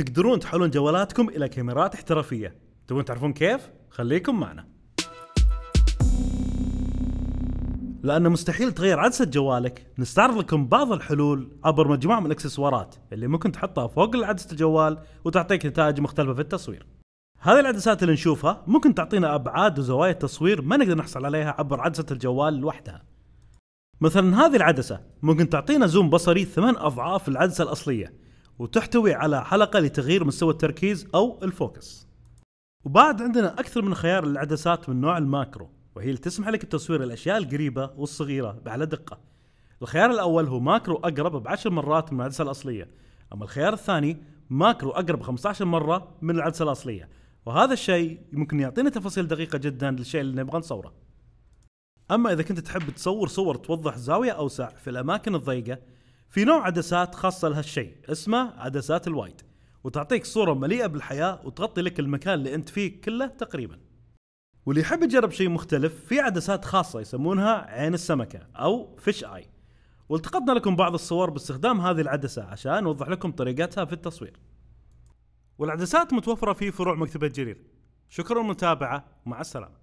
تقدرون تحولون جوالاتكم الى كاميرات احترافيه تبون تعرفون كيف خليكم معنا لأنه مستحيل تغير عدسة جوالك نستعرض لكم بعض الحلول عبر مجموعة من الإكسسوارات اللي ممكن تحطها فوق عدسة الجوال وتعطيك نتائج مختلفة في التصوير هذه العدسات اللي نشوفها ممكن تعطينا أبعاد وزوايا التصوير ما نقدر نحصل عليها عبر عدسة الجوال لوحدها مثلا هذه العدسة ممكن تعطينا زوم بصري ثمان أضعاف العدسة الأصلية وتحتوي على حلقة لتغيير مستوى التركيز أو الفوكس وبعد عندنا أكثر من خيار للعدسات من نوع الماكرو وهي اللي تسمح لك بتصوير الأشياء القريبة والصغيرة بأعلى دقة الخيار الأول هو ماكرو أقرب بعشر مرات من العدسة الأصلية أما الخيار الثاني ماكرو أقرب 15 مرة من العدسة الأصلية وهذا الشيء ممكن يعطينا تفاصيل دقيقة جدا للشيء اللي نبغى نصوره أما إذا كنت تحب تصور صور توضح زاوية أوسع في الأماكن الضيقة في نوع عدسات خاصه لهالشيء اسمه عدسات الوايد وتعطيك صوره مليئه بالحياه وتغطي لك المكان اللي انت فيه كله تقريبا واللي يحب يجرب شيء مختلف في عدسات خاصه يسمونها عين السمكه او فيش اي والتقطنا لكم بعض الصور باستخدام هذه العدسه عشان نوضح لكم طريقتها في التصوير والعدسات متوفره في فروع مكتبه جرير شكرا للمتابعه مع السلامه